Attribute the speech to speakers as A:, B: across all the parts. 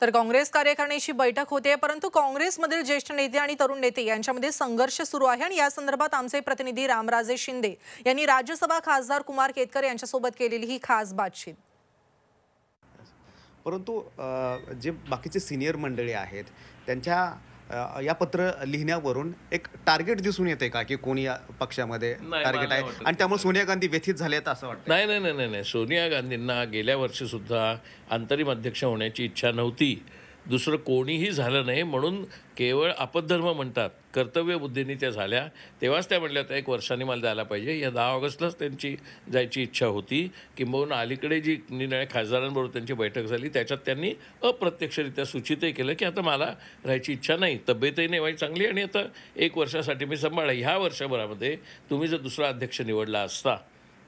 A: तर काँग्रेस कार्यकारिणीची बैठक होते परंतु काँग्रेसमधील ज्येष्ठ नेते आणि तरुण नेते यांच्यामध्ये संघर्ष सुरू आहे आणि या संदर्भात आमचे प्रतिनिधी रामराजे शिंदे यांनी राज्यसभा खासदार कुमार केतकर यांच्यासोबत केलेली ही खास बातचीत परंतु जे बाकीचे सिनियर मंडळी आहेत त्यांच्या या पत्र लिहिण्यावरून एक टार्गेट दिसून येते का की कोणी या पक्षामध्ये टार्गेट आहे आणि त्यामुळे सोनिया गांधी व्यथित आहेत असं वाटतं
B: नाही नाही नाही नाही सोनिया गांधींना गेल्या वर्षी सुद्धा अंतरिम अध्यक्ष होण्याची इच्छा नव्हती दुसरं कोणीही झालं नाही म्हणून केवळ अपधर्म म्हणतात बुद्धीने त्या झाल्या तेव्हाच त्या म्हटल्या त्या एक वर्षाने मला जायला पाहिजे या दहा ऑगस्टलाच त्यांची जायची इच्छा होती किंबहुना अलीकडे जी निर्णय खासदारांबरोबर त्यांची बैठक झाली त्याच्यात त्यांनी अप्रत्यक्षरित्या सूचितही केलं की आता मला राहायची इच्छा नाही तब्येतही नाही व्हायची चांगली आणि आता एक वर्षासाठी मी सांभाळा ह्या वर्षभरामध्ये तुम्ही जर दुसरा अध्यक्ष निवडला असता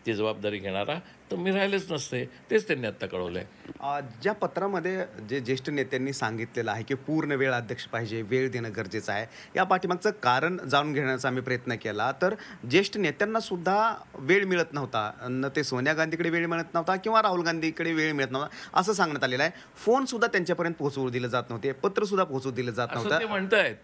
B: ती जबाबदारी घेणारा तर मी राहिलेच
A: नसते तेच त्यांनी आता कळवलं ज्या पत्रामध्ये जे ज्येष्ठ नेत्यांनी सांगितलेलं आहे की पूर्ण वेळ अध्यक्ष पाहिजे वेळ देणं गरजेचं आहे या पाठीमागचं कारण जाणून घेण्याचा आम्ही प्रयत्न केला तर ज्येष्ठ नेत्यांना सुद्धा वेळ मिळत नव्हता न ते सोनिया गांधीकडे वेळ मिळत नव्हता किंवा राहुल गांधीकडे वेळ मिळत नव्हता असं सांगण्यात आलेलं आहे फोन सुद्धा त्यांच्यापर्यंत पोहोचवू दिलं जात नव्हते पत्र सुद्धा पोहोचवू दिलं जात नव्हतं
B: म्हणतायत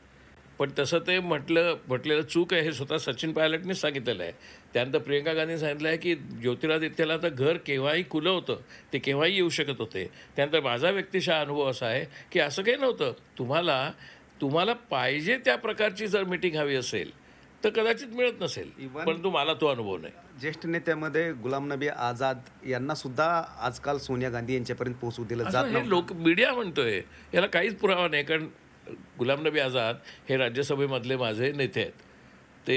B: पण तसं ते म्हटलं म्हटलेलं चूक आहे हे स्वतः सचिन पायलटनेच सांगितलेलं आहे त्यानंतर प्रियंका गांधीने सांगितलं आहे की ज्योतिरादित्यला तर घर केव्हाही खुलं होतं ते केव्हाही येऊ शकत होते त्यानंतर माझा व्यक्तिशः अनुभव असा आहे की असं काही नव्हतं तुम्हाला तुम्हाला पाहिजे त्या प्रकारची जर मिटिंग हवी असेल तर कदाचित मिळत नसेल परंतु मला तो अनुभव नाही
A: ज्येष्ठ नेत्यामध्ये गुलाम नबी आझाद यांना सुद्धा आजकाल सोनिया गांधी यांच्यापर्यंत पोहोचू दिलं जात लोक मीडिया
B: म्हणतोय याला काहीच पुरावा नाही कारण गुलाम नबी आझाद हे राज्यसभेमधले माझे नेते आहेत ते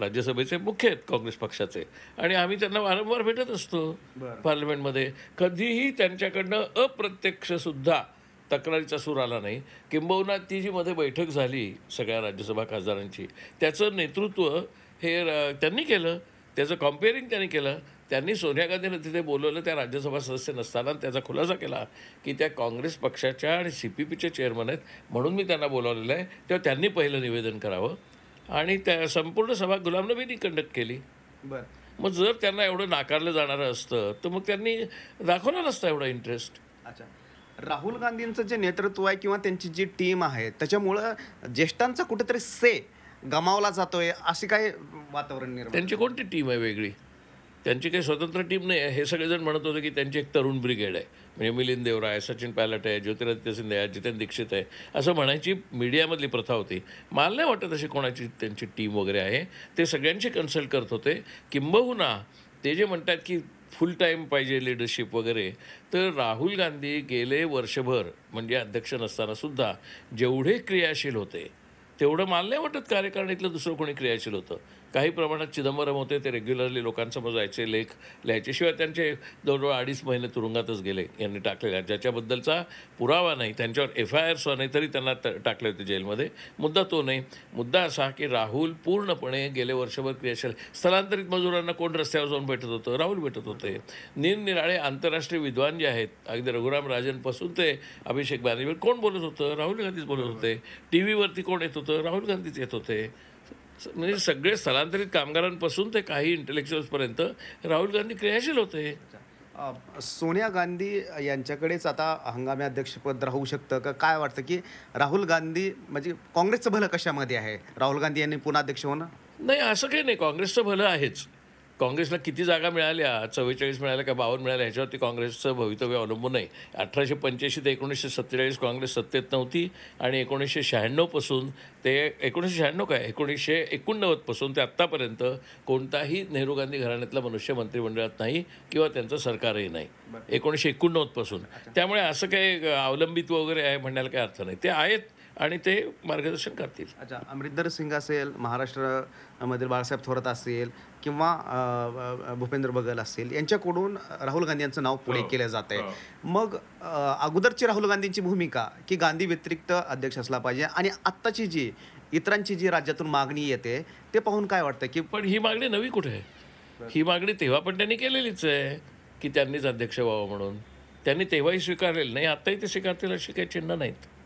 B: राज्यसभेचे मुख्य आहेत काँग्रेस पक्षाचे आणि आम्ही त्यांना वारंवार भेटत असतो पार्लमेंटमध्ये कधीही त्यांच्याकडनं अप्रत्यक्षसुद्धा तक्रारीचा सूर आला नाही किंबहुना ती जी मध्ये बैठक झाली सगळ्या राज्यसभा खासदारांची त्याचं नेतृत्व हे त्यांनी केलं त्याचं कॉम्पेअरिंग त्यांनी केलं त्यांनी सोनिया गांधीनं तिथे बोलवलं त्या राज्यसभा सदस्य नसताना त्याचा खुलासा केला की त्या काँग्रेस पक्षाच्या आणि सी पी पीच्या चेअरमन आहेत म्हणून मी त्यांना बोलावलेलं आहे तेव्हा त्यांनी पहिलं निवेदन करावं आणि त्या संपूर्ण सभा गुलाम नबीनी कंडक्ट केली बरं मग जर त्यांना एवढं नाकारलं
A: जाणारं असतं तर मग त्यांनी दाखवलं नसतं एवढा इंटरेस्ट अच्छा राहुल गांधींचं जे नेतृत्व आहे किंवा त्यांची जी टीम आहे त्याच्यामुळं ज्येष्ठांचा कुठेतरी से गमावला जातोय अशी काय वातावरण निर्माण
B: त्यांची कोणती टीम आहे वेगळी त्यांची काही स्वतंत्र टीम नाही आहे हे सगळेजण म्हणत होते की त्यांची एक तरुण ब्रिगेड आहे म्हणजे मिलिंद देवराय सचिन पायलट आहे ज्योतिरादित्य सिंधे आहे जितेन दीक्षित आहे असं म्हणायची मीडियामधली प्रथा होती मला नाही वाटत अशी कोणाची त्यांची टीम वगैरे आहे ते सगळ्यांशी कन्सल्ट करत होते किंबहुना ते जे म्हणतात की फुल टाईम पाहिजे लिडरशिप वगैरे तर राहुल गांधी गेले वर्षभर म्हणजे अध्यक्ष नसतानासुद्धा जेवढे क्रियाशील होते तेवढं मला नाही वाटत कार्यकारणीतलं दुसरं कोणी क्रियाशील होतं काही प्रमाणात चिदंबरम होते ते रेग्युलरली लोकांसमोर जायचे लेख लिहायचे शिवाय त्यांचे जवळजवळ अडीच महिने तुरुंगातच गेले यांनी टाकलेल्या ज्याच्याबद्दलचा पुरावा नाही त्यांच्यावर एफ आय आर नाही तरी त्यांना टाकले होते जेलमध्ये मुद्दा तो नाही मुद्दा असा की राहुल पूर्णपणे गेले वर्षभर क्रियाशील स्थलांतरित मजुरांना कोण रस्त्यावर जाऊन भेटत होतं राहुल भेटत होते निरनिराळे आंतरराष्ट्रीय विद्वान जे आहेत अगदी रघुराम राजनपासून ते अभिषेक बॅनर्जी कोण बोलत होतं राहुल गांधीच बोलत होते टी व्हीवरती कोण येत होतं राहुल गांधीच येत होते म्हणजे सगळे स्थलांतरित कामगारांपासून ते काही इंटेलेक्च्युअल्सपर्यंत राहुल गांधी क्रियाशील
A: होते सोनिया गांधी यांच्याकडेच आता हंगामी अध्यक्षपद राहू शकतं का काय वाटतं की राहुल गांधी म्हणजे काँग्रेसचं भलं कशामध्ये आहे राहुल गांधी यांनी पुन्हा अध्यक्ष होणं
B: नाही असं काही नाही काँग्रेसचं भलं आहेच काँग्रेसला किती जागा मिळाल्या चव्वेचाळीस मिळाल्या का बावन्न मिळाल्या ह्याच्यावरती काँग्रेसचं भवितव्य अवलंबून आहे अठराशे पंच्याऐंशी ते एकोणीसशे सत्तेचाळीस काँग्रेस सत्तेत नव्हती आणि एकोणीसशे शहाण्णवपासून ते एकोणीसशे शहाण्णव काय एकोणीसशे एकोणनव्वदपासून ते आत्तापर्यंत कोणताही नेहरू गांधी घराण्यातला मनुष्य मंत्रिमंडळात नाही किंवा त्यांचं सरकारही नाही एकोणीसशे एकोणनव्वदपासून त्यामुळे असं काही अवलंबित्व वगैरे आहे म्हणण्याला काही अर्थ नाही
A: ते आहेत आणि ते मार्गदर्शन करतील अच्छा अमरिंदर सिंग असेल महाराष्ट्रामधील बाळासाहेब थोरात असेल किंवा भूपेंद्र बघल असेल यांच्याकडून राहुल गांधी यांचं नाव पुढे हो, केलं जात आहे हो. मग अगोदरची राहुल गांधींची भूमिका की गांधी व्यतिरिक्त अध्यक्ष असला पाहिजे आणि आत्ताची जी इतरांची जी राज्यातून मागणी येते ते पाहून काय वाटतं की पण ही मागणी नवी कुठे आहे
B: ही मागणी तेव्हा पण त्यांनी केलेलीच आहे की त्यांनीच अध्यक्ष व्हावं म्हणून त्यांनी तेव्हाही स्वीकारलेलं नाही आत्ताही ते स्वीकारतील अशी काही चिन्ह नाहीत